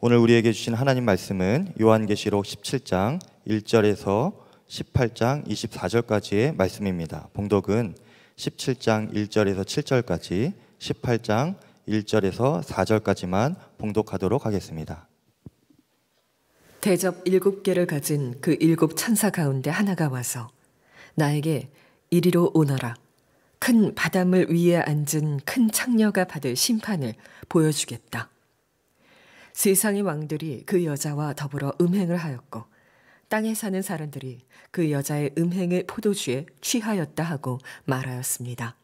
오늘 우리에게 주신 하나님 말씀은 요한계시록 17장 1절에서 18장 24절까지의 말씀입니다. 봉독은 17장 1절에서 7절까지 18장 1절에서 4절까지만 봉독하도록 하겠습니다. 대접 일곱 개를 가진 그 일곱 천사 가운데 하나가 와서 나에게 이리로 오너라. 큰 바닷물 위에 앉은 큰 창녀가 받을 심판을 보여주겠다. 세상의 왕들이 그 여자와 더불어 음행을 하였고 땅에 사는 사람들이 그 여자의 음행의 포도주에 취하였다 하고 말하였습니다.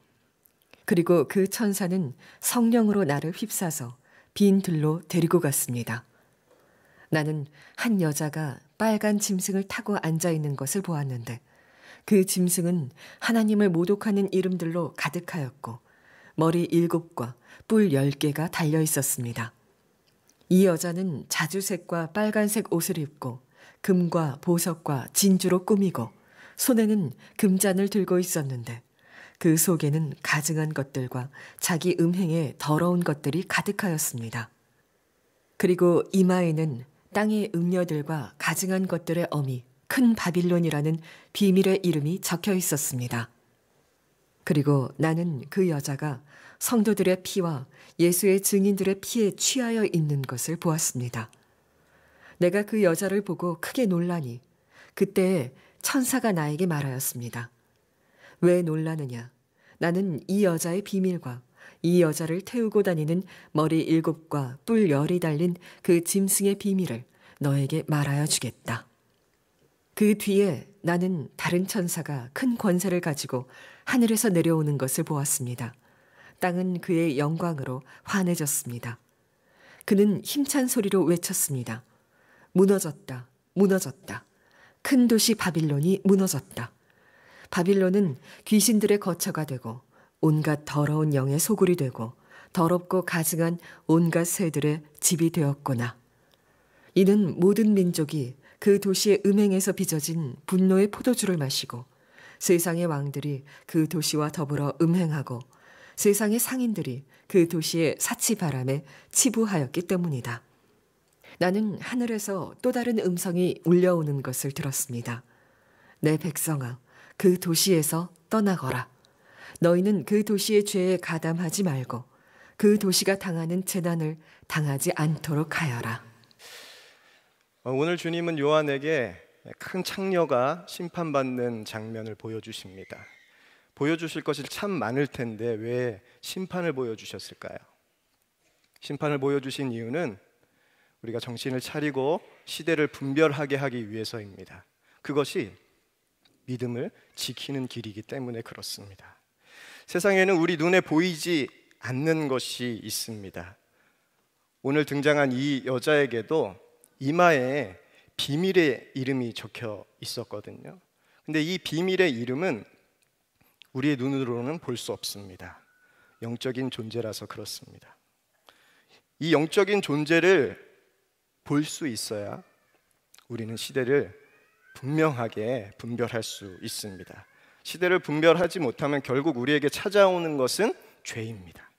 그리고 그 천사는 성령으로 나를 휩싸서 빈 들로 데리고 갔습니다. 나는 한 여자가 빨간 짐승을 타고 앉아 있는 것을 보았는데 그 짐승은 하나님을 모독하는 이름들로 가득하였고 머리 일곱과 뿔 열 개가 달려 있었습니다. 이 여자는 자주색과 빨간색 옷을 입고 금과 보석과 진주로 꾸미고 손에는 금잔을 들고 있었는데 그 속에는 가증한 것들과 자기 음행에 더러운 것들이 가득하였습니다. 그리고 이마에는 땅의 음녀들과 가증한 것들의 어미 큰 바빌론이라는 비밀의 이름이 적혀 있었습니다. 그리고 나는 그 여자가 성도들의 피와 예수의 증인들의 피에 취하여 있는 것을 보았습니다. 내가 그 여자를 보고 크게 놀라니 그때 천사가 나에게 말하였습니다. 왜 놀라느냐? 나는 이 여자의 비밀과 이 여자를 태우고 다니는 머리 일곱과 뿔 열이 달린 그 짐승의 비밀을 너에게 말하여 주겠다. 그 뒤에 나는 다른 천사가 큰 권세를 가지고 하늘에서 내려오는 것을 보았습니다. 땅은 그의 영광으로 환해졌습니다. 그는 힘찬 소리로 외쳤습니다. 무너졌다, 무너졌다. 큰 도시 바빌론이 무너졌다. 바빌론은 귀신들의 거처가 되고 온갖 더러운 영의 소굴이 되고 더럽고 가증한 온갖 새들의 집이 되었구나. 이는 모든 민족이 그 도시의 음행에서 빚어진 분노의 포도주를 마시고 세상의 왕들이 그 도시와 더불어 음행하고 세상의 상인들이 그 도시의 사치 바람에 치부하였기 때문이다. 나는 하늘에서 또 다른 음성이 울려오는 것을 들었습니다. 내 백성아, 그 도시에서 떠나거라. 너희는 그 도시의 죄에 가담하지 말고 그 도시가 당하는 재난을 당하지 않도록 하여라. 어, 오늘 주님은 요한에게 큰 창녀가 심판받는 장면을 보여주십니다. 보여주실 것이 참 많을 텐데 왜 심판을 보여주셨을까요? 심판을 보여주신 이유는 우리가 정신을 차리고 시대를 분별하게 하기 위해서입니다. 그것이 믿음을 지키는 길이기 때문에 그렇습니다. 세상에는 우리 눈에 보이지 않는 것이 있습니다. 오늘 등장한 이 여자에게도 이마에 비밀의 이름이 적혀 있었거든요. 근데 이 비밀의 이름은 우리의 눈으로는 볼 수 없습니다. 영적인 존재라서 그렇습니다. 이 영적인 존재를 볼 수 있어야 우리는 시대를 분명하게 분별할 수 있습니다. 시대를 분별하지 못하면 결국 우리에게 찾아오는 것은 죄입니다.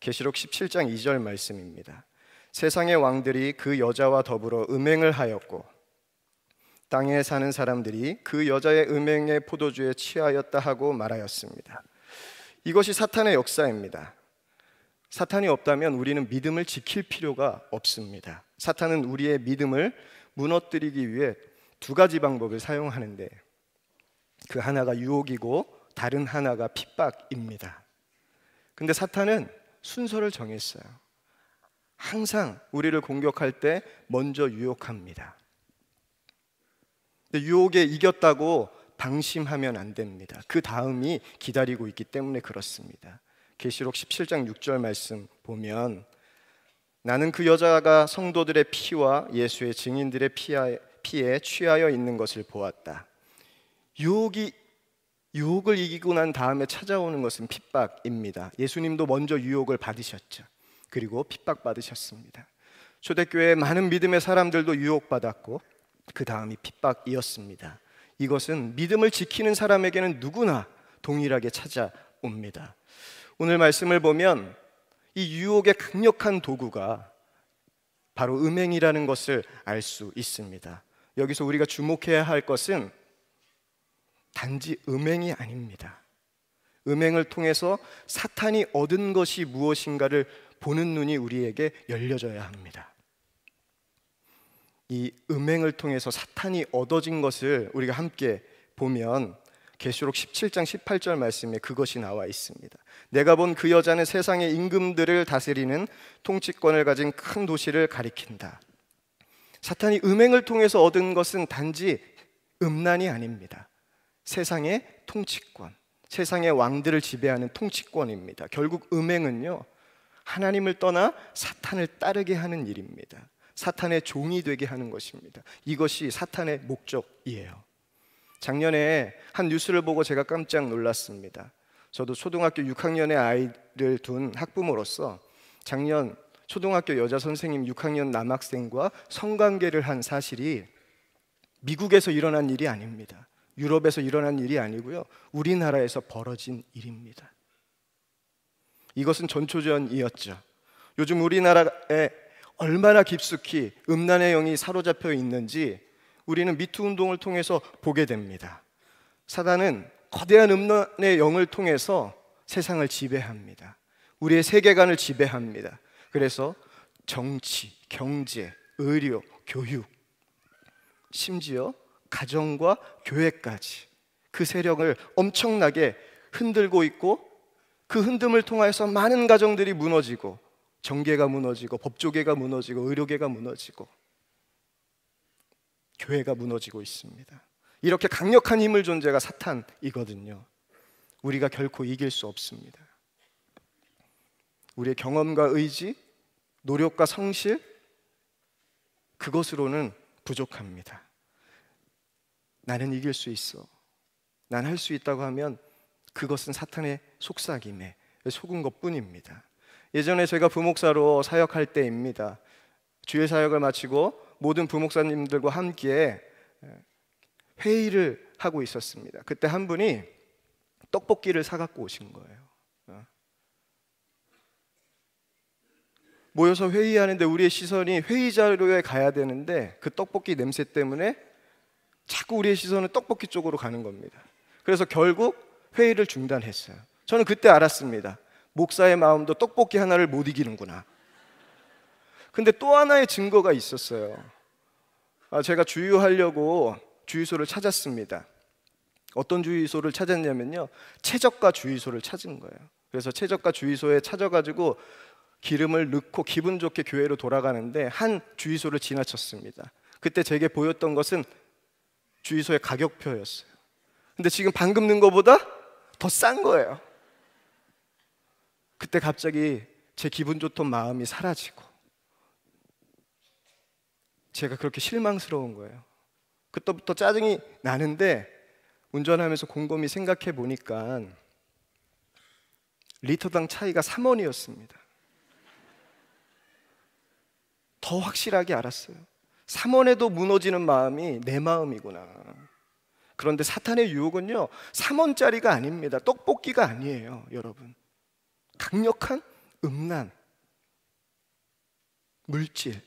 계시록 17장 2절 말씀입니다. 세상의 왕들이 그 여자와 더불어 음행을 하였고 땅에 사는 사람들이 그 여자의 음행의 포도주에 취하였다 하고 말하였습니다. 이것이 사탄의 역사입니다. 사탄이 없다면 우리는 믿음을 지킬 필요가 없습니다. 사탄은 우리의 믿음을 무너뜨리기 위해 두 가지 방법을 사용하는데 그 하나가 유혹이고 다른 하나가 핍박입니다. 근데 사탄은 순서를 정했어요. 항상 우리를 공격할 때 먼저 유혹합니다. 유혹에 이겼다고 방심하면 안 됩니다. 그 다음이 기다리고 있기 때문에 그렇습니다. 계시록 17장 6절 말씀 보면 나는 그 여자가 성도들의 피와 예수의 증인들의 피에 취하여 있는 것을 보았다. 유혹이 유혹을 이기고 난 다음에 찾아오는 것은 핍박입니다. 예수님도 먼저 유혹을 받으셨죠. 그리고 핍박받으셨습니다. 초대교회 많은 믿음의 사람들도 유혹받았고 그 다음이 핍박이었습니다. 이것은 믿음을 지키는 사람에게는 누구나 동일하게 찾아옵니다. 오늘 말씀을 보면 이 유혹의 강력한 도구가 바로 음행이라는 것을 알 수 있습니다. 여기서 우리가 주목해야 할 것은 단지 음행이 아닙니다. 음행을 통해서 사탄이 얻은 것이 무엇인가를 보는 눈이 우리에게 열려져야 합니다. 이 음행을 통해서 사탄이 얻어진 것을 우리가 함께 보면 계시록 17장 18절 말씀에 그것이 나와 있습니다. 내가 본 그 여자는 세상의 임금들을 다스리는 통치권을 가진 큰 도시를 가리킨다. 사탄이 음행을 통해서 얻은 것은 단지 음란이 아닙니다. 세상의 통치권, 세상의 왕들을 지배하는 통치권입니다. 결국 음행은요. 하나님을 떠나 사탄을 따르게 하는 일입니다. 사탄의 종이 되게 하는 것입니다. 이것이 사탄의 목적이에요. 작년에 한 뉴스를 보고 제가 깜짝 놀랐습니다. 저도 초등학교 6학년의 아이를 둔 학부모로서 작년 초등학교 여자 선생님 6학년 남학생과 성관계를 한 사실이 미국에서 일어난 일이 아닙니다. 유럽에서 일어난 일이 아니고요. 우리나라에서 벌어진 일입니다. 이것은 전초전이었죠. 요즘 우리나라에 얼마나 깊숙이 음란의 영이 사로잡혀 있는지 우리는 미투 운동을 통해서 보게 됩니다. 사단은 거대한 음란의 영을 통해서 세상을 지배합니다. 우리의 세계관을 지배합니다. 그래서 정치, 경제, 의료, 교육, 심지어 가정과 교회까지 그 세력을 엄청나게 흔들고 있고 그 흔듦을 통해서 많은 가정들이 무너지고 정계가 무너지고 법조계가 무너지고 의료계가 무너지고 교회가 무너지고 있습니다. 이렇게 강력한 힘을 존재가 사탄이거든요. 우리가 결코 이길 수 없습니다. 우리의 경험과 의지, 노력과 성실 그것으로는 부족합니다. 나는 이길 수 있어. 난 할 수 있다고 하면 그것은 사탄의 속삭임에 속은 것뿐입니다. 예전에 제가 부목사로 사역할 때입니다. 주의 사역을 마치고 모든 부목사님들과 함께 회의를 하고 있었습니다. 그때 한 분이 떡볶이를 사갖고 오신 거예요. 어. 모여서 회의하는데 우리의 시선이 회의 자료에 가야 되는데 그 떡볶이 냄새 때문에 자꾸 우리의 시선은 떡볶이 쪽으로 가는 겁니다. 그래서 결국 회의를 중단했어요. 저는 그때 알았습니다. 목사의 마음도 떡볶이 하나를 못 이기는구나. 근데 또 하나의 증거가 있었어요. 아, 제가 주유하려고 주유소를 찾았습니다. 어떤 주유소를 찾았냐면요. 최저가 주유소를 찾은 거예요. 그래서 최저가 주유소에 찾아가지고 기름을 넣고 기분 좋게 교회로 돌아가는데 한 주유소를 지나쳤습니다. 그때 제게 보였던 것은 주유소의 가격표였어요. 근데 지금 방금 넣은 거보다 더싼 거예요. 그때 갑자기 제 기분 좋던 마음이 사라지고 제가 그렇게 실망스러운 거예요. 그때부터 짜증이 나는데 운전하면서 곰곰이 생각해 보니까 리터당 차이가 3원이었습니다. 더 확실하게 알았어요. 3원에도 무너지는 마음이 내 마음이구나. 그런데 사탄의 유혹은요, 3원짜리가 아닙니다. 떡볶이가 아니에요, 여러분. 강력한 음란, 물질입니다.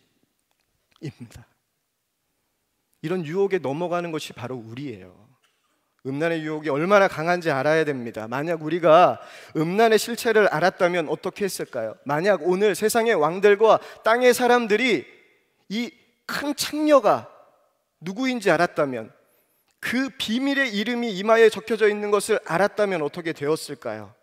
이런 유혹에 넘어가는 것이 바로 우리예요. 음란의 유혹이 얼마나 강한지 알아야 됩니다. 만약 우리가 음란의 실체를 알았다면 어떻게 했을까요? 만약 오늘 세상의 왕들과 땅의 사람들이 이 큰 창녀가 누구인지 알았다면 그 비밀의 이름이 이마에 적혀져 있는 것을 알았다면 어떻게 되었을까요?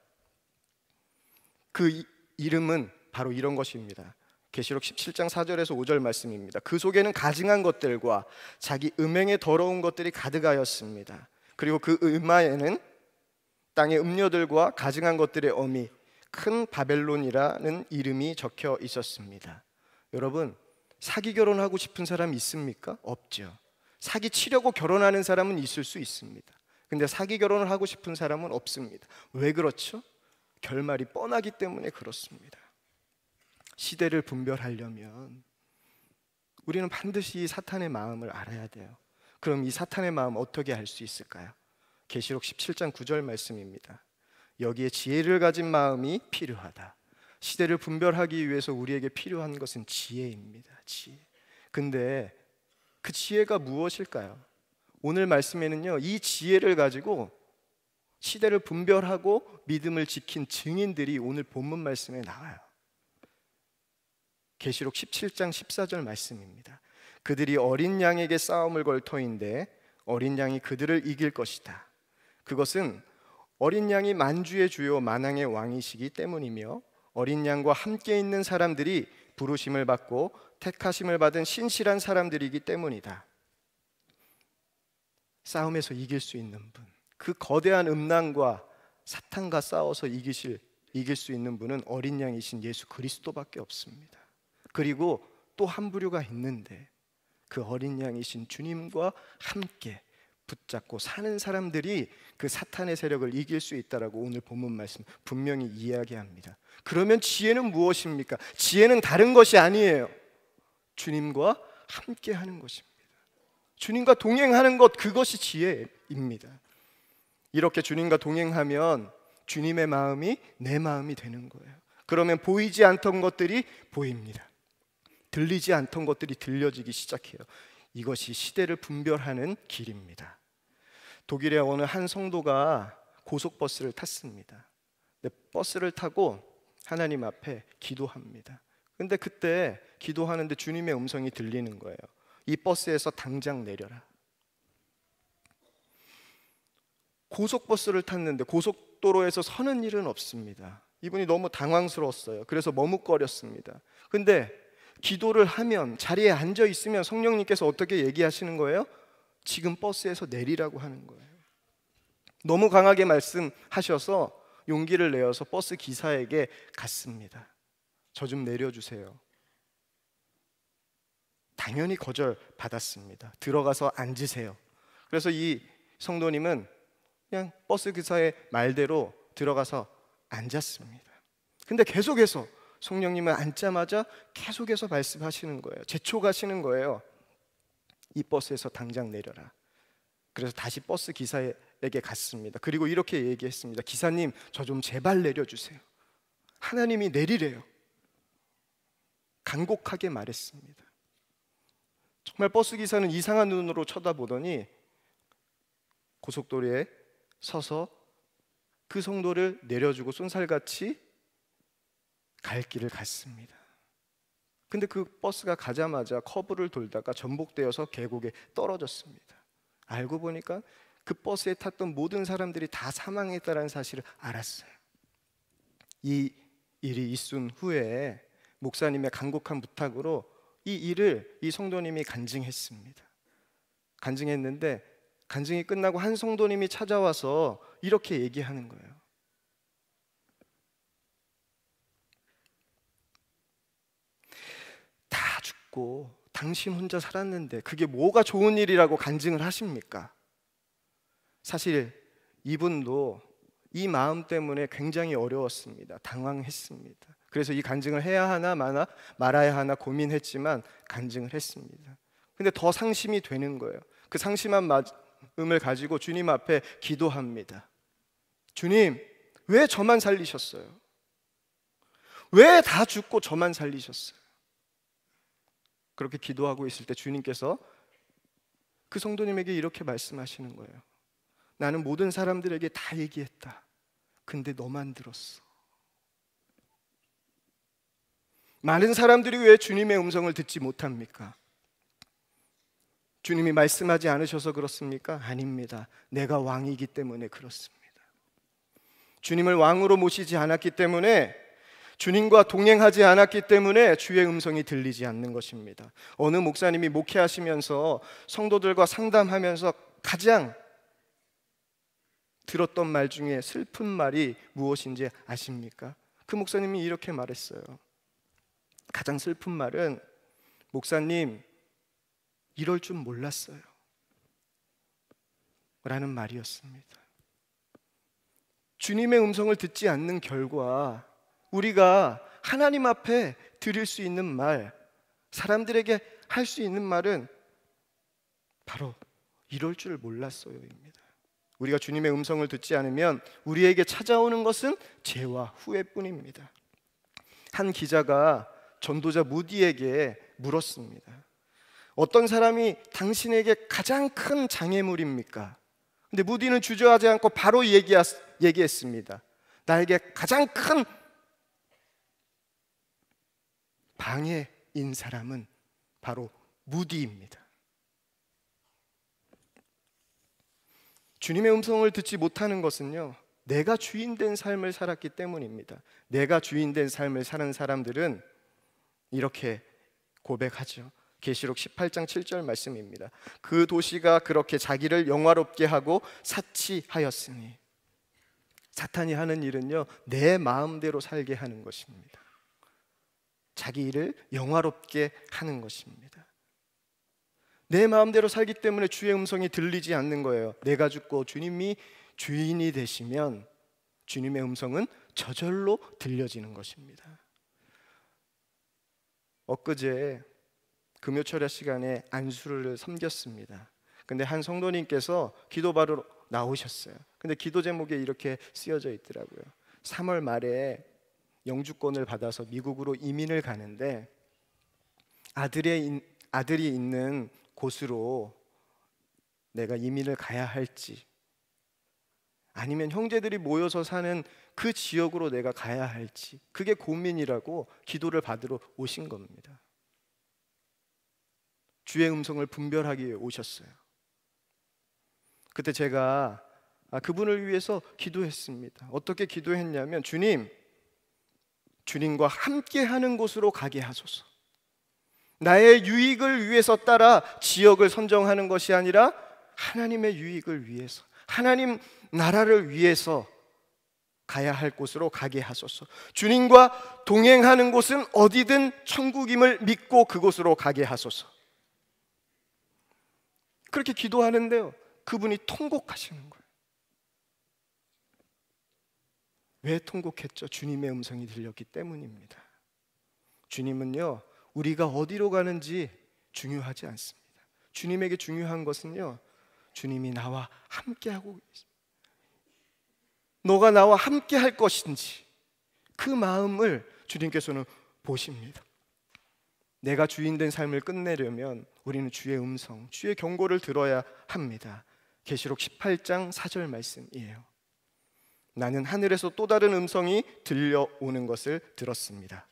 그 이름은 바로 이런 것입니다. 계시록 17장 4절에서 5절 말씀입니다. 그 속에는 가증한 것들과 자기 음행의 더러운 것들이 가득하였습니다. 그리고 그 음마에는 땅의 음녀들과 가증한 것들의 어미 큰 바벨론이라는 이름이 적혀 있었습니다. 여러분 사기 결혼하고 싶은 사람 있습니까? 없죠. 사기 치려고 결혼하는 사람은 있을 수 있습니다. 근데 사기 결혼을 하고 싶은 사람은 없습니다. 왜 그렇죠? 결말이 뻔하기 때문에 그렇습니다. 시대를 분별하려면 우리는 반드시 이 사탄의 마음을 알아야 돼요. 그럼 이 사탄의 마음 어떻게 알 수 있을까요? 계시록 17장 9절 말씀입니다. 여기에 지혜를 가진 마음이 필요하다. 시대를 분별하기 위해서 우리에게 필요한 것은 지혜입니다. 지혜. 근데 그 지혜가 무엇일까요? 오늘 말씀에는요, 이 지혜를 가지고 시대를 분별하고 믿음을 지킨 증인들이 오늘 본문 말씀에 나와요. 계시록 17장 14절 말씀입니다. 그들이 어린 양에게 싸움을 걸 터인데 어린 양이 그들을 이길 것이다. 그것은 어린 양이 만주의 주요 만왕의 왕이시기 때문이며 어린 양과 함께 있는 사람들이 부르심을 받고 택하심을 받은 신실한 사람들이기 때문이다. 싸움에서 이길 수 있는 분, 그 거대한 음란과 사탄과 싸워서 이기실 이길 수 있는 분은 어린 양이신 예수 그리스도밖에 없습니다. 그리고 또 한 부류가 있는데 그 어린 양이신 주님과 함께 붙잡고 사는 사람들이 그 사탄의 세력을 이길 수 있다라고 오늘 본문 말씀 분명히 이야기합니다. 그러면 지혜는 무엇입니까? 지혜는 다른 것이 아니에요. 주님과 함께 하는 것입니다. 주님과 동행하는 것 그것이 지혜입니다. 이렇게 주님과 동행하면 주님의 마음이 내 마음이 되는 거예요. 그러면 보이지 않던 것들이 보입니다. 들리지 않던 것들이 들려지기 시작해요. 이것이 시대를 분별하는 길입니다. 독일의 어느 한 성도가 고속버스를 탔습니다. 버스를 타고 하나님 앞에 기도합니다. 근데 그때 기도하는데 주님의 음성이 들리는 거예요. 이 버스에서 당장 내려라. 고속버스를 탔는데 고속도로에서 서는 일은 없습니다. 이분이 너무 당황스러웠어요. 그래서 머뭇거렸습니다. 근데 기도를 하면 자리에 앉아 있으면 성령님께서 어떻게 얘기하시는 거예요? 지금 버스에서 내리라고 하는 거예요. 너무 강하게 말씀하셔서 용기를 내어서 버스 기사에게 갔습니다. 저 좀 내려주세요. 당연히 거절받았습니다. 들어가서 앉으세요. 그래서 이 성도님은 그냥 버스 기사의 말대로 들어가서 앉았습니다. 근데 계속해서 성령님은 앉자마자 계속해서 말씀하시는 거예요. 재촉하시는 거예요. 이 버스에서 당장 내려라. 그래서 다시 버스 기사에게 갔습니다. 그리고 이렇게 얘기했습니다. 기사님, 저 좀 제발 내려주세요. 하나님이 내리래요. 간곡하게 말했습니다. 정말 버스 기사는 이상한 눈으로 쳐다보더니 고속도로에 서서 그 성도를 내려주고 쏜살같이 갈 길을 갔습니다. 근데 그 버스가 가자마자 커브를 돌다가 전복되어서 계곡에 떨어졌습니다. 알고 보니까 그 버스에 탔던 모든 사람들이 다사망했다는 사실을 알았어요. 이 일이 있은 후에 목사님의 간곡한 부탁으로 이 일을 이 성도님이 간증했습니다. 간증했는데 간증이 끝나고 한 성도님이 찾아와서 이렇게 얘기하는 거예요. 다 죽고 당신 혼자 살았는데 그게 뭐가 좋은 일이라고 간증을 하십니까? 사실 이분도 이 마음 때문에 굉장히 어려웠습니다. 당황했습니다. 그래서 이 간증을 해야 하나 마나 말아야 하나 고민했지만 간증을 했습니다. 근데 더 상심이 되는 거예요. 그 상심한 마음을 가지고 주님 앞에 기도합니다. 주님, 왜 저만 살리셨어요? 왜 다 죽고 저만 살리셨어요? 그렇게 기도하고 있을 때 주님께서 그 성도님에게 이렇게 말씀하시는 거예요. 나는 모든 사람들에게 다 얘기했다. 근데 너만 들었어. 많은 사람들이 왜 주님의 음성을 듣지 못합니까? 주님이 말씀하지 않으셔서 그렇습니까? 아닙니다. 내가 왕이기 때문에 그렇습니다. 주님을 왕으로 모시지 않았기 때문에 주님과 동행하지 않았기 때문에 주의 음성이 들리지 않는 것입니다. 어느 목사님이 목회하시면서 성도들과 상담하면서 가장 들었던 말 중에 슬픈 말이 무엇인지 아십니까? 그 목사님이 이렇게 말했어요. 가장 슬픈 말은 목사님 이럴 줄 몰랐어요. 라는 말이었습니다. 주님의 음성을 듣지 않는 결과 우리가 하나님 앞에 드릴 수 있는 말, 사람들에게 할 수 있는 말은 바로 이럴 줄 몰랐어요입니다. 우리가 주님의 음성을 듣지 않으면 우리에게 찾아오는 것은 죄와 후회뿐입니다. 한 기자가 전도자 무디에게 물었습니다. 어떤 사람이 당신에게 가장 큰 장애물입니까? 근데 무디는 주저하지 않고 바로 얘기하, 얘기했습니다. 나에게 가장 큰 방해인 사람은 바로 무디입니다. 주님의 음성을 듣지 못하는 것은요, 내가 주인된 삶을 살았기 때문입니다. 내가 주인된 삶을 사는 사람들은 이렇게 고백하죠. 계시록 18장 7절 말씀입니다. 그 도시가 그렇게 자기를 영화롭게 하고 사치하였으니 사탄이 하는 일은요. 내 마음대로 살게 하는 것입니다. 자기 일을 영화롭게 하는 것입니다. 내 마음대로 살기 때문에 주의 음성이 들리지 않는 거예요. 내가 죽고 주님이 주인이 되시면 주님의 음성은 저절로 들려지는 것입니다. 엊그제 금요철야 시간에 안수를 섬겼습니다. 근데 한 성도님께서 기도바로 나오셨어요. 근데 기도 제목에 이렇게 쓰여져 있더라고요. 3월 말에 영주권을 받아서 미국으로 이민을 가는데 아들의 아들이 있는 곳으로 내가 이민을 가야 할지 아니면 형제들이 모여서 사는 그 지역으로 내가 가야 할지 그게 고민이라고 기도를 받으러 오신 겁니다. 주의 음성을 분별하기 위해 오셨어요. 그때 제가 아, 그분을 위해서 기도했습니다. 어떻게 기도했냐면 주님 주님과 함께 하는 곳으로 가게 하소서. 나의 유익을 위해서 따라 지역을 선정하는 것이 아니라 하나님의 유익을 위해서 하나님 나라를 위해서 가야 할 곳으로 가게 하소서. 주님과 동행하는 곳은 어디든 천국임을 믿고 그곳으로 가게 하소서. 그렇게 기도하는데요. 그분이 통곡하시는 거예요. 왜 통곡했죠? 주님의 음성이 들렸기 때문입니다. 주님은요, 우리가 어디로 가는지 중요하지 않습니다. 주님에게 중요한 것은요, 주님이 나와 함께하고 계십니다. 너가 나와 함께 할 것인지 그 마음을 주님께서는 보십니다. 내가 주인된 삶을 끝내려면 우리는 주의 음성, 주의 경고를 들어야 합니다. 계시록 18장 4절 말씀이에요. 나는 하늘에서 또 다른 음성이 들려오는 것을 들었습니다.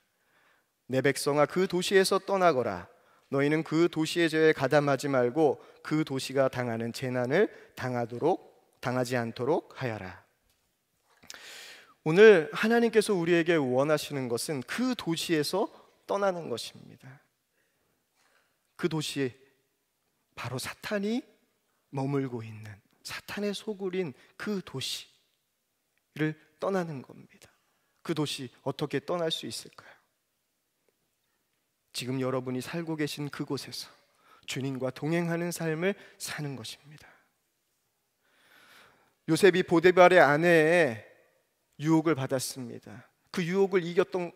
내 백성아 그 도시에서 떠나거라. 너희는 그 도시의 죄에 가담하지 말고 그 도시가 당하는 재난을 당하도록 당하지 않도록 하여라. 오늘 하나님께서 우리에게 원하시는 것은 그 도시에서 떠나는 것입니다. 그 도시 바로 사탄이 머물고 있는 사탄의 소굴인 그 도시를 떠나는 겁니다. 그 도시 어떻게 떠날 수 있을까요? 지금 여러분이 살고 계신 그곳에서 주님과 동행하는 삶을 사는 것입니다. 요셉이 보데발의 아내의 유혹을 받았습니다. 그 유혹을 이겼던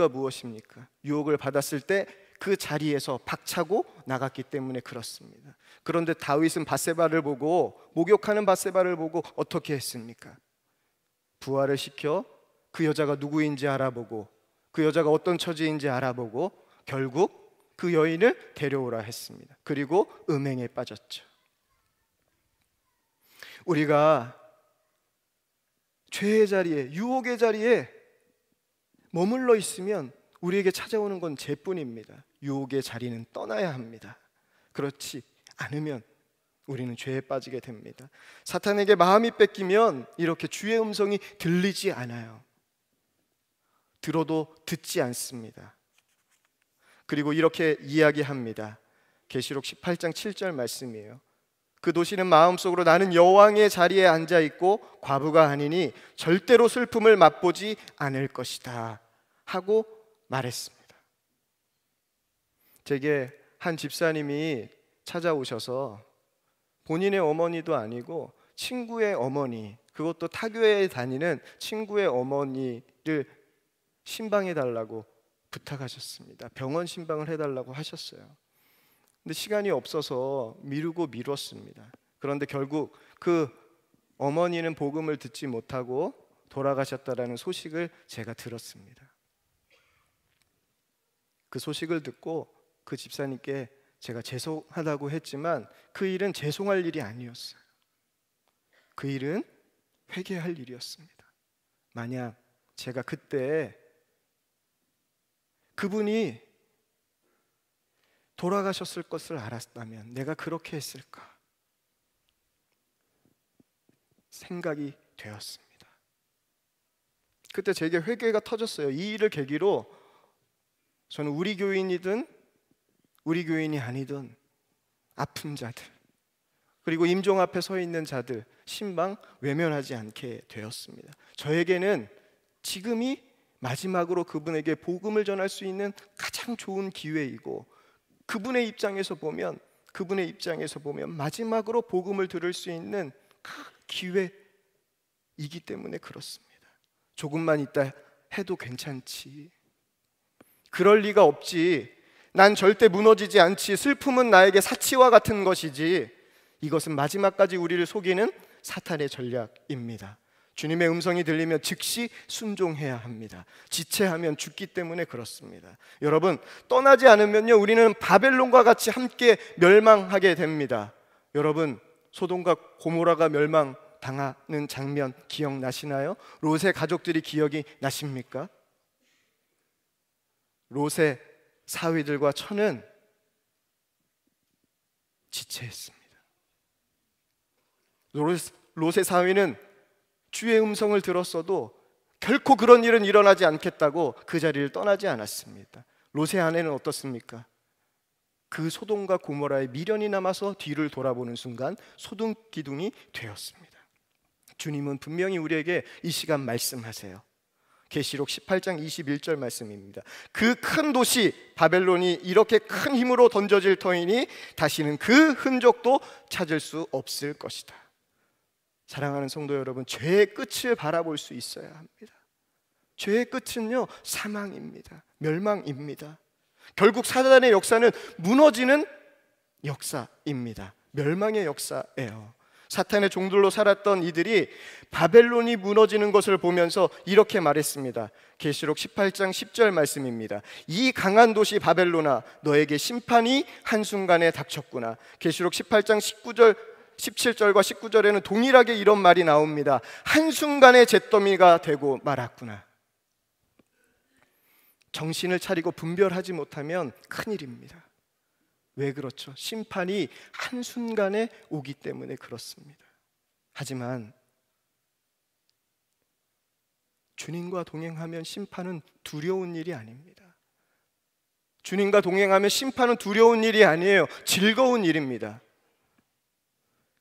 이유가 무엇입니까? 유혹을 받았을 때 그 자리에서 박차고 나갔기 때문에 그렇습니다. 그런데 다윗은 바세바를 보고 목욕하는 바세바를 보고 어떻게 했습니까? 부활을 시켜 그 여자가 누구인지 알아보고 그 여자가 어떤 처지인지 알아보고 결국 그 여인을 데려오라 했습니다. 그리고 음행에 빠졌죠. 우리가 죄의 자리에, 유혹의 자리에 머물러 있으면 우리에게 찾아오는 건 죄뿐입니다. 유혹의 자리는 떠나야 합니다. 그렇지 않으면 우리는 죄에 빠지게 됩니다. 사탄에게 마음이 뺏기면 이렇게 주의 음성이 들리지 않아요. 들어도 듣지 않습니다. 그리고 이렇게 이야기합니다. 계시록 18장 7절 말씀이에요. 그 도시는 마음속으로 나는 여왕의 자리에 앉아 있고 과부가 아니니 절대로 슬픔을 맛보지 않을 것이다 하고 말했습니다. 제게 한 집사님이 찾아오셔서 본인의 어머니도 아니고 친구의 어머니 그것도 타교에 다니는 친구의 어머니를 신방해 달라고 부탁하셨습니다. 병원 신방을 해 달라고 하셨어요. 근데 시간이 없어서 미루고 미뤘습니다. 그런데 결국 그 어머니는 복음을 듣지 못하고 돌아가셨다라는 소식을 제가 들었습니다. 그 소식을 듣고 그 집사님께 제가 죄송하다고 했지만 그 일은 죄송할 일이 아니었어요. 그 일은 회개할 일이었습니다. 만약 제가 그때 그분이 돌아가셨을 것을 알았다면 내가 그렇게 했을까? 생각이 되었습니다. 그때 제게 회개가 터졌어요. 이 일을 계기로 저는 우리 교인이든 우리 교인이 아니든 아픈 자들 그리고 임종 앞에 서 있는 자들 신방 외면하지 않게 되었습니다. 저에게는 지금이 마지막으로 그분에게 복음을 전할 수 있는 가장 좋은 기회이고 그분의 입장에서 보면 그분의 입장에서 보면 마지막으로 복음을 들을 수 있는 큰 그 기회이기 때문에 그렇습니다. 조금만 있다 해도 괜찮지. 그럴 리가 없지. 난 절대 무너지지 않지. 슬픔은 나에게 사치와 같은 것이지. 이것은 마지막까지 우리를 속이는 사탄의 전략입니다. 주님의 음성이 들리면 즉시 순종해야 합니다. 지체하면 죽기 때문에 그렇습니다. 여러분, 떠나지 않으면요, 우리는 바벨론과 같이 함께 멸망하게 됩니다. 여러분, 소돔과 고모라가 멸망당하는 장면 기억나시나요? 롯의 가족들이 기억이 나십니까? 롯의 사위들과 천은 지체했습니다. 롯의 사위는 주의 음성을 들었어도 결코 그런 일은 일어나지 않겠다고 그 자리를 떠나지 않았습니다. 롯의 아내는 어떻습니까? 그 소돔과 고모라의 미련이 남아서 뒤를 돌아보는 순간 소동 기둥이 되었습니다. 주님은 분명히 우리에게 이 시간 말씀하세요. 계시록 18장 21절 말씀입니다. 그 큰 도시 바벨론이 이렇게 큰 힘으로 던져질 터이니 다시는 그 흔적도 찾을 수 없을 것이다. 사랑하는 성도 여러분, 죄의 끝을 바라볼 수 있어야 합니다. 죄의 끝은요, 사망입니다. 멸망입니다. 결국 사단의 역사는 무너지는 역사입니다. 멸망의 역사예요. 사탄의 종들로 살았던 이들이 바벨론이 무너지는 것을 보면서 이렇게 말했습니다. 계시록 18장 10절 말씀입니다. 이 강한 도시 바벨론아 너에게 심판이 한순간에 닥쳤구나. 계시록 18장 19절 17절과 19절에는 동일하게 이런 말이 나옵니다. 한순간에 잿더미가 되고 말았구나. 정신을 차리고 분별하지 못하면 큰일입니다. 왜 그렇죠? 심판이 한순간에 오기 때문에 그렇습니다. 하지만 주님과 동행하면 심판은 두려운 일이 아닙니다. 주님과 동행하면 심판은 두려운 일이 아니에요. 즐거운 일입니다.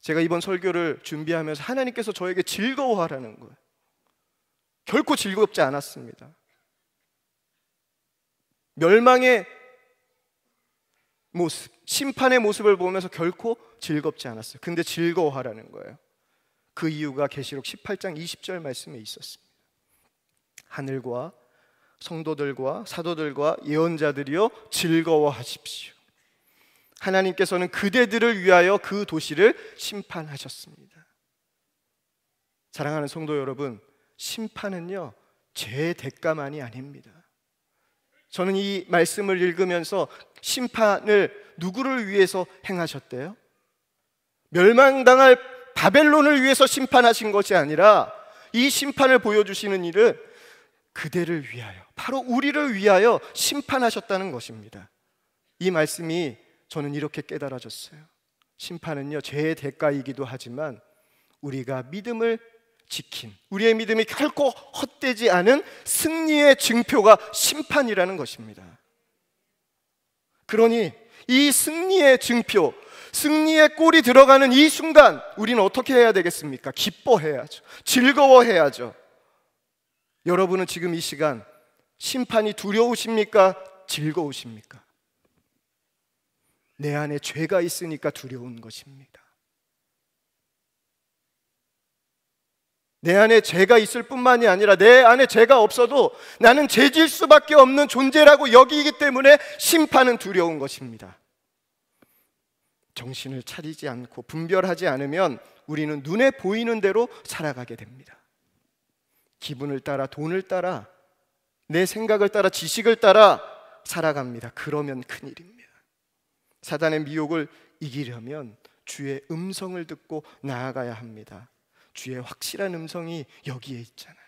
제가 이번 설교를 준비하면서 하나님께서 저에게 즐거워하라는 거예요. 결코 즐겁지 않았습니다. 멸망의 모습, 심판의 모습을 보면서 결코 즐겁지 않았어요. 근데 즐거워하라는 거예요. 그 이유가 계시록 18장 20절 말씀에 있었습니다. 하늘과 성도들과 사도들과 예언자들이여 즐거워하십시오. 하나님께서는 그대들을 위하여 그 도시를 심판하셨습니다. 사랑하는 성도 여러분, 심판은요, 죄의 대가만이 아닙니다. 저는 이 말씀을 읽으면서 심판을 누구를 위해서 행하셨대요? 멸망당할 바벨론을 위해서 심판하신 것이 아니라 이 심판을 보여주시는 일은 그대를 위하여, 바로 우리를 위하여 심판하셨다는 것입니다. 이 말씀이 저는 이렇게 깨달아졌어요. 심판은요, 죄의 대가이기도 하지만 우리가 믿음을 지킴, 우리의 믿음이 결코 헛되지 않은 승리의 증표가 심판이라는 것입니다. 그러니 이 승리의 증표, 승리의 골이 들어가는 이 순간 우리는 어떻게 해야 되겠습니까? 기뻐해야죠. 즐거워해야죠. 여러분은 지금 이 시간 심판이 두려우십니까? 즐거우십니까? 내 안에 죄가 있으니까 두려운 것입니다. 내 안에 죄가 있을 뿐만이 아니라 내 안에 죄가 없어도 나는 죄질 수밖에 없는 존재라고 여기기 때문에 심판은 두려운 것입니다. 정신을 차리지 않고 분별하지 않으면 우리는 눈에 보이는 대로 살아가게 됩니다. 기분을 따라 돈을 따라 내 생각을 따라 지식을 따라 살아갑니다. 그러면 큰일입니다. 사단의 미혹을 이기려면 주의 음성을 듣고 나아가야 합니다. 주의 확실한 음성이 여기에 있잖아요.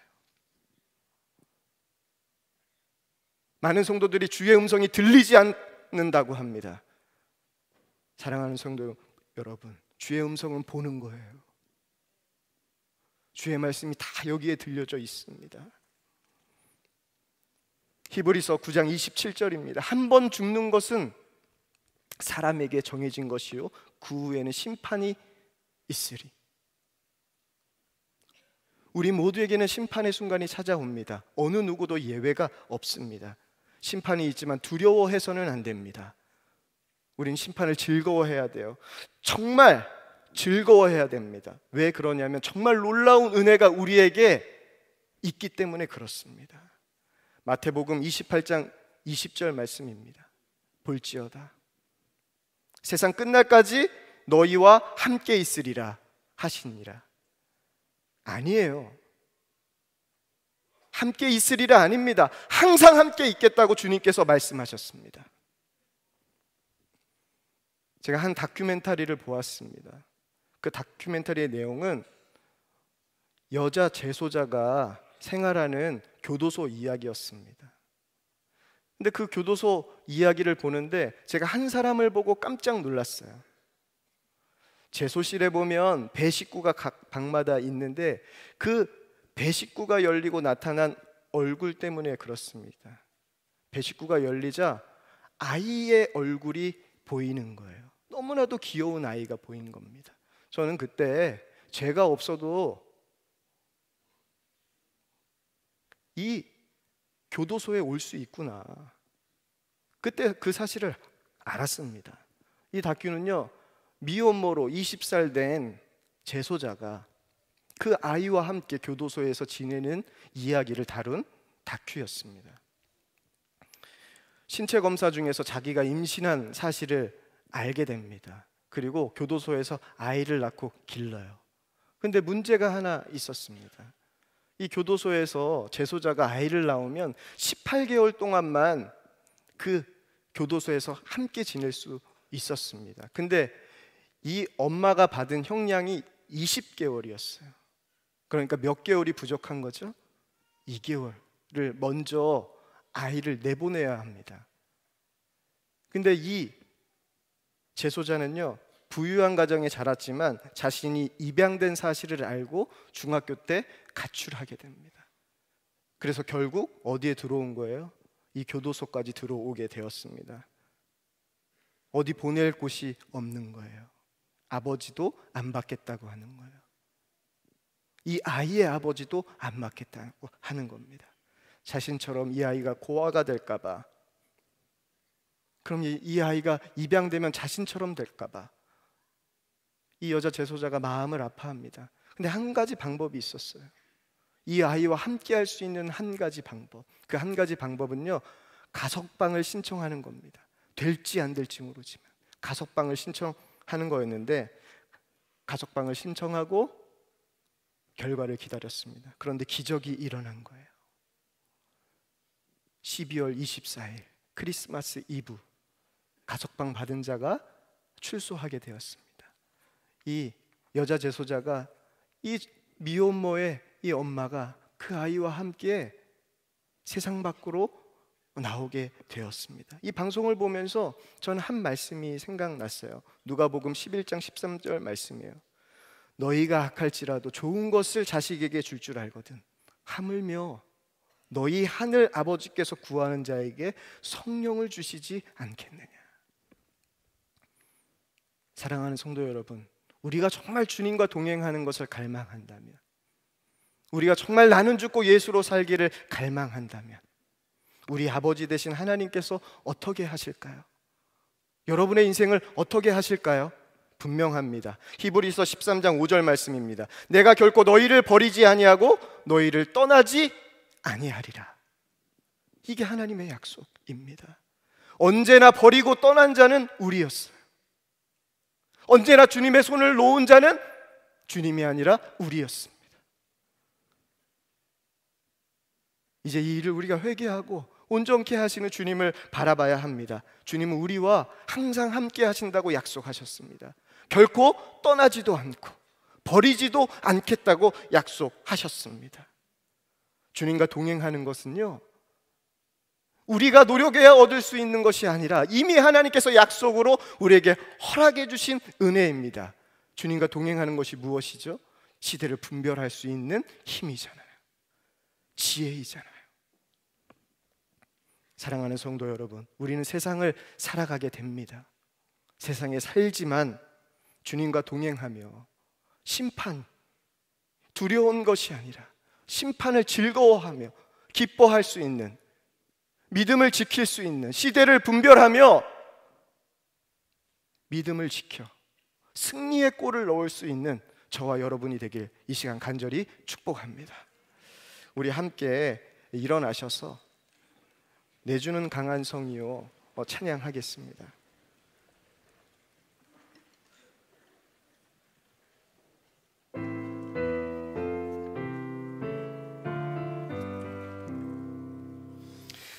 많은 성도들이 주의 음성이 들리지 않는다고 합니다. 사랑하는 성도 여러분, 주의 음성은 보는 거예요. 주의 말씀이 다 여기에 들려져 있습니다. 히브리서 9장 27절입니다. 한 번 죽는 것은 사람에게 정해진 것이요 그 후에는 심판이 있으리. 우리 모두에게는 심판의 순간이 찾아옵니다. 어느 누구도 예외가 없습니다. 심판이 있지만 두려워해서는 안 됩니다. 우린 심판을 즐거워해야 돼요. 정말 즐거워해야 됩니다. 왜 그러냐면 정말 놀라운 은혜가 우리에게 있기 때문에 그렇습니다. 마태복음 28장 20절 말씀입니다. 볼지어다 세상 끝날까지 너희와 함께 있으리라 하시니라. 아니에요. 함께 있으리라 아닙니다. 항상 함께 있겠다고 주님께서 말씀하셨습니다. 제가 한 다큐멘터리를 보았습니다. 그 다큐멘터리의 내용은 여자 재소자가 생활하는 교도소 이야기였습니다. 근데 그 교도소 이야기를 보는데 제가 한 사람을 보고 깜짝 놀랐어요. 제소실에 보면 배 식구가 각 방마다 있는데 그 배 식구가 열리고 나타난 얼굴 때문에 그렇습니다. 배 식구가 열리자 아이의 얼굴이 보이는 거예요. 너무나도 귀여운 아이가 보이는 겁니다. 저는 그때 제가 없어도 이 교도소에 올 수 있구나. 그때 그 사실을 알았습니다. 이 다큐는요, 미혼모로 20살 된 재소자가 그 아이와 함께 교도소에서 지내는 이야기를 다룬 다큐였습니다. 신체 검사 중에서 자기가 임신한 사실을 알게 됩니다. 그리고 교도소에서 아이를 낳고 길러요. 근데 문제가 하나 있었습니다. 이 교도소에서 재소자가 아이를 낳으면 18개월 동안만 그 교도소에서 함께 지낼 수 있었습니다. 근데 이 엄마가 받은 형량이 20개월이었어요. 그러니까 몇 개월이 부족한 거죠? 2개월을 먼저 아이를 내보내야 합니다. 근데 이 재소자는요, 부유한 가정에 자랐지만 자신이 입양된 사실을 알고 중학교 때 가출하게 됩니다. 그래서 결국 어디에 들어온 거예요? 이 교도소까지 들어오게 되었습니다. 어디 보낼 곳이 없는 거예요. 아버지도 안 받겠다고 하는 거예요. 이 아이의 아버지도 안 받겠다고 하는 겁니다. 자신처럼 이 아이가 고아가 될까봐 그럼 이, 아이가 입양되면 자신처럼 될까봐 이 여자 제소자가 마음을 아파합니다. 근데 한 가지 방법이 있었어요. 이 아이와 함께 할 수 있는 한 가지 방법. 그 한 가지 방법은요. 가석방을 신청하는 겁니다. 될지 안 될지 모르지만 가석방을 신청하는 거였는데 가석방을 신청하고 결과를 기다렸습니다. 그런데 기적이 일어난 거예요. 12월 24일 크리스마스 이브 가석방 받은 자가 출소하게 되었습니다. 이 여자 제소자가 이 미혼모의 이 엄마가 그 아이와 함께 세상 밖으로 나오게 되었습니다. 이 방송을 보면서 전한 말씀이 생각났어요. 누가복음 11장 13절 말씀이에요. 너희가 악할지라도 좋은 것을 자식에게 줄줄 줄 알거든 하물며 너희 하늘 아버지께서 구하는 자에게 성령을 주시지 않겠느냐. 사랑하는 성도 여러분, 우리가 정말 주님과 동행하는 것을 갈망한다면 우리가 정말 나는 죽고 예수로 살기를 갈망한다면 우리 아버지 되신 하나님께서 어떻게 하실까요? 여러분의 인생을 어떻게 하실까요? 분명합니다. 히브리서 13장 5절 말씀입니다. 내가 결코 너희를 버리지 아니하고 너희를 떠나지 아니하리라. 이게 하나님의 약속입니다. 언제나 버리고 떠난 자는 우리였어요. 언제나 주님의 손을 놓은 자는 주님이 아니라 우리였습니다. 이제 이 일을 우리가 회개하고 온전케 하시는 주님을 바라봐야 합니다. 주님은 우리와 항상 함께 하신다고 약속하셨습니다. 결코 떠나지도 않고 버리지도 않겠다고 약속하셨습니다. 주님과 동행하는 것은요, 우리가 노력해야 얻을 수 있는 것이 아니라 이미 하나님께서 약속으로 우리에게 허락해 주신 은혜입니다. 주님과 동행하는 것이 무엇이죠? 시대를 분별할 수 있는 힘이잖아요. 지혜이잖아요. 사랑하는 성도 여러분, 우리는 세상을 살아가게 됩니다. 세상에 살지만 주님과 동행하며 심판, 두려운 것이 아니라 심판을 즐거워하며 기뻐할 수 있는 믿음을 지킬 수 있는 시대를 분별하며 믿음을 지켜 승리의 골을 넣을 수 있는 저와 여러분이 되길 이 시간 간절히 축복합니다. 우리 함께 일어나셔서 내주는 강한 성이요 어, 찬양하겠습니다.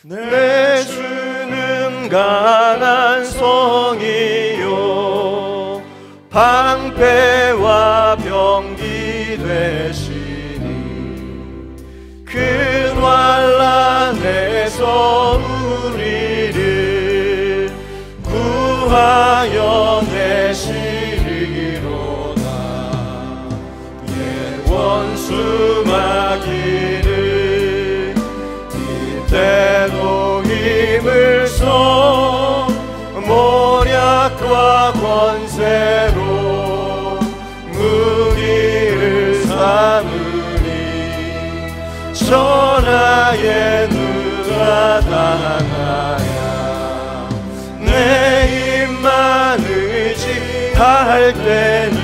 내 주는 강한 성이요 방패와 병기 되시니 그 환란에서 우리를 구하여 내시리로다 예 원수 나의 누아 나야 내 입만 의지할 때는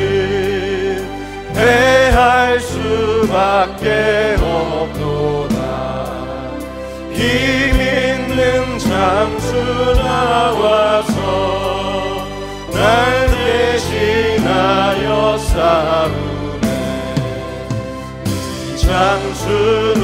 배할 수밖에 없도다 힘 있는 장수 나와서 날 대신하여 싸우네 장수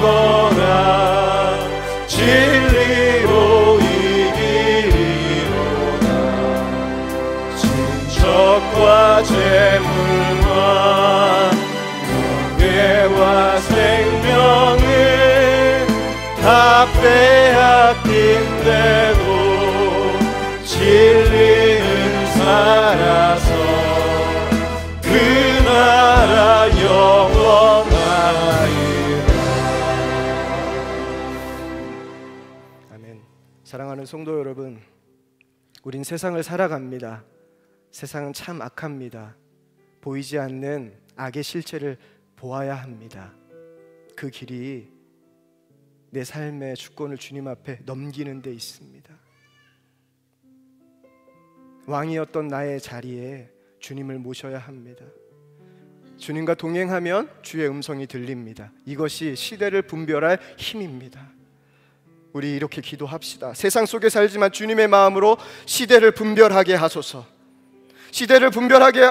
거라 진리로 이기리다 친척과 재물과 명예와 생명을 다빼앗긴대도 진리는 사아 성도 여러분, 우린 세상을 살아갑니다. 세상은 참 악합니다. 보이지 않는 악의 실체를 보아야 합니다. 그 길이 내 삶의 주권을 주님 앞에 넘기는 데 있습니다. 왕이었던 나의 자리에 주님을 모셔야 합니다. 주님과 동행하면 주의 음성이 들립니다. 이것이 시대를 분별할 힘입니다. 우리 이렇게 기도합시다. 세상 속에 살지만 주님의 마음으로 시대를 분별하게 하소서. 시대를 분별하게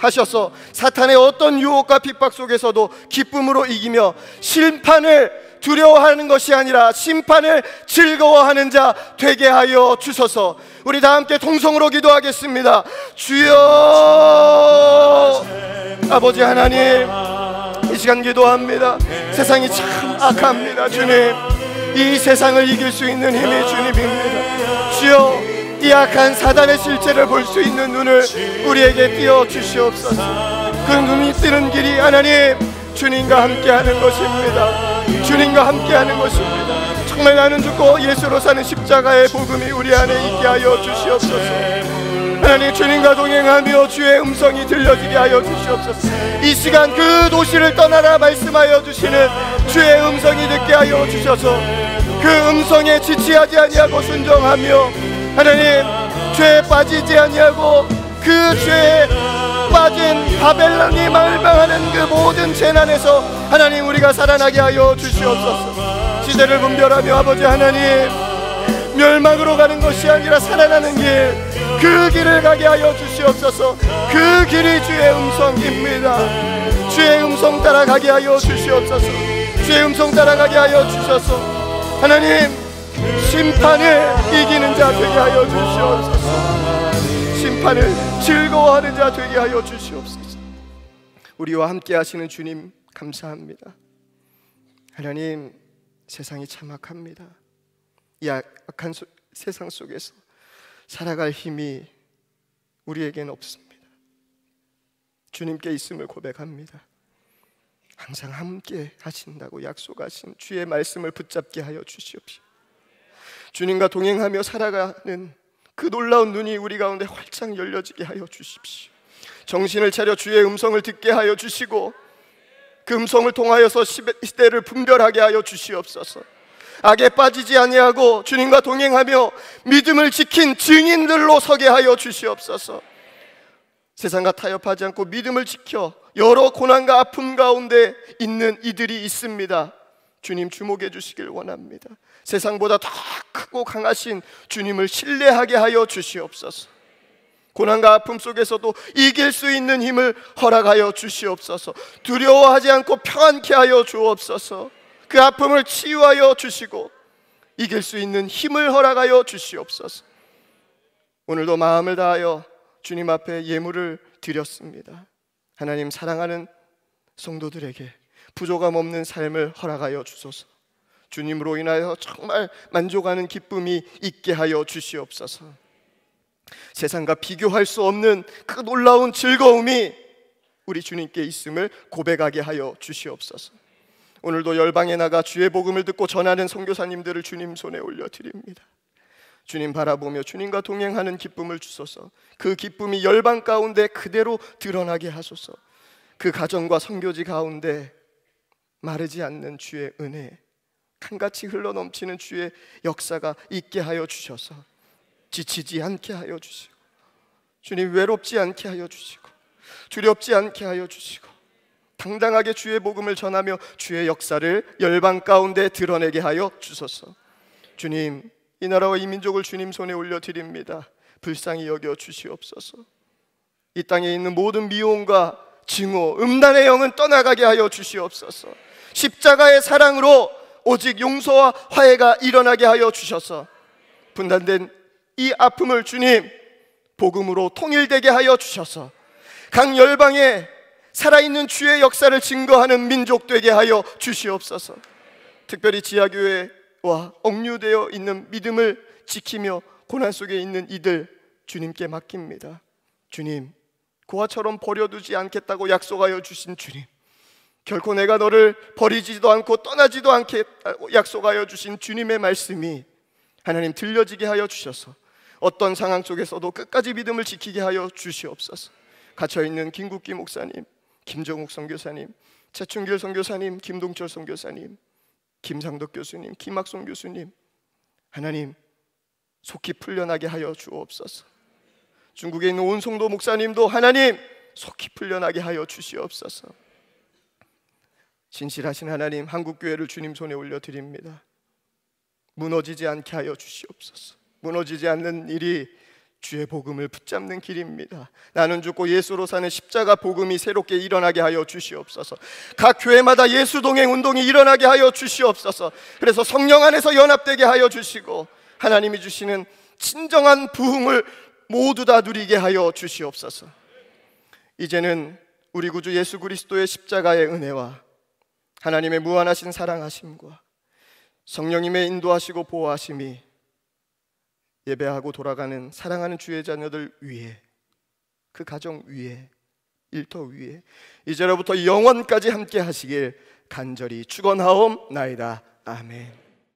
하셔서 사탄의 어떤 유혹과 핍박 속에서도 기쁨으로 이기며 심판을 두려워하는 것이 아니라 심판을 즐거워하는 자 되게 하여 주소서. 우리 다 함께 동성으로 기도하겠습니다. 주여 아버지 하나님 이 시간 기도합니다. 세상이 참 악합니다, 주님. 이 세상을 이길 수 있는 힘이 주님입니다. 주여 이 악한 사단의 실체를 볼 수 있는 눈을 우리에게 띄어 주시옵소서. 그 눈이 뜨는 길이 하나님 주님과 함께하는 것입니다. 주님과 함께하는 것입니다. 정말 나는 죽고 예수로 사는 십자가의 복음이 우리 안에 있게 하여 주시옵소서. 하나님 주님과 동행하며 주의 음성이 들려지게 하여 주시옵소서 이 시간 그 도시를 떠나라 말씀하여 주시는 주의 음성이 듣게 하여 주셔서 그 음성에 지치하지 아니하고 순종하며 하나님 죄에 빠지지 아니하고 그 죄에 빠진 바벨론이 말망하는그 모든 재난에서 하나님 우리가 살아나게 하여 주시옵소서 시대를 분별하며 아버지 하나님 멸망으로 가는 것이 아니라 살아나는 길 그 길을 가게 하여 주시옵소서 그 길이 주의 음성입니다 주의 음성 따라가게 하여 주시옵소서 주의 음성 따라가게 하여 주셔서 하나님 심판을 이기는 자 되게 하여 주시옵소서 심판을 즐거워하는 자 되게 하여 주시옵소서 우리와 함께 하시는 주님 감사합니다 하나님 세상이 참악합니다 이 악한 소, 세상 속에서 살아갈 힘이 우리에겐 없습니다 주님께 있음을 고백합니다 항상 함께 하신다고 약속하신 주의 말씀을 붙잡게 하여 주시옵시오. 주님과 동행하며 살아가는 그 놀라운 눈이 우리 가운데 활짝 열려지게 하여 주십시오. 정신을 차려 주의 음성을 듣게 하여 주시고 그 음성을 통하여서 시대를 분별하게 하여 주시옵소서. 악에 빠지지 아니하고 주님과 동행하며 믿음을 지킨 증인들로 서게 하여 주시옵소서. 세상과 타협하지 않고 믿음을 지켜 여러 고난과 아픔 가운데 있는 이들이 있습니다. 주님 주목해 주시길 원합니다. 세상보다 더 크고 강하신 주님을 신뢰하게 하여 주시옵소서. 고난과 아픔 속에서도 이길 수 있는 힘을 허락하여 주시옵소서. 두려워하지 않고 평안케 하여 주옵소서. 그 아픔을 치유하여 주시고 이길 수 있는 힘을 허락하여 주시옵소서. 오늘도 마음을 다하여 주님 앞에 예물을 드렸습니다. 하나님 사랑하는 성도들에게 부족함 없는 삶을 허락하여 주소서. 주님으로 인하여 정말 만족하는 기쁨이 있게 하여 주시옵소서. 세상과 비교할 수 없는 그 놀라운 즐거움이 우리 주님께 있음을 고백하게 하여 주시옵소서. 오늘도 열방에 나가 주의 복음을 듣고 전하는 선교사님들을 주님 손에 올려 드립니다. 주님 바라보며 주님과 동행하는 기쁨을 주소서. 그 기쁨이 열방 가운데 그대로 드러나게 하소서. 그 가정과 성교지 가운데 마르지 않는 주의 은혜, 한같이 흘러 넘치는 주의 역사가 있게 하여 주셔서 지치지 않게 하여 주시고 주님 외롭지 않게 하여 주시고 두렵지 않게 하여 주시고 당당하게 주의 복음을 전하며 주의 역사를 열방 가운데 드러내게 하여 주소서. 주님 이 나라와 이 민족을 주님 손에 올려드립니다. 불쌍히 여겨 주시옵소서. 이 땅에 있는 모든 미움과 증오, 음란의 영은 떠나가게 하여 주시옵소서. 십자가의 사랑으로 오직 용서와 화해가 일어나게 하여 주셔서 분단된 이 아픔을 주님 복음으로 통일되게 하여 주셔서 각 열방에 살아있는 주의 역사를 증거하는 민족 되게 하여 주시옵소서. 특별히 지하교회 와 억류되어 있는 믿음을 지키며 고난 속에 있는 이들 주님께 맡깁니다. 주님, 고아처럼 버려두지 않겠다고 약속하여 주신 주님. 결코 내가 너를 버리지도 않고 떠나지도 않겠다고 약속하여 주신 주님의 말씀이 하나님 들려지게 하여 주셔서 어떤 상황 속에서도 끝까지 믿음을 지키게 하여 주시옵소서. 갇혀 있는 김국기 목사님, 김정욱 선교사님, 최충길 선교사님, 김동철 선교사님 김상덕 교수님, 김학송 교수님, 하나님 속히 풀려나게 하여 주옵소서. 중국에 있는 온송도 목사님도 하나님 속히 풀려나게 하여 주시옵소서. 진실하신 하나님, 한국 교회를 주님 손에 올려 드립니다. 무너지지 않게 하여 주시옵소서. 무너지지 않는 일이 주의 복음을 붙잡는 길입니다. 나는 죽고 예수로 사는 십자가 복음이 새롭게 일어나게 하여 주시옵소서. 각 교회마다 예수 동행 운동이 일어나게 하여 주시옵소서. 그래서 성령 안에서 연합되게 하여 주시고 하나님이 주시는 진정한 부흥을 모두 다 누리게 하여 주시옵소서. 이제는 우리 구주 예수 그리스도의 십자가의 은혜와 하나님의 무한하신 사랑하심과 성령님의 인도하시고 보호하심이 예배하고 돌아가는 사랑하는 주의 자녀들 위에 그 가정 위에 일터 위에 이제로부터 영원까지 함께 하시길 간절히 축원하옵나이다. 아멘.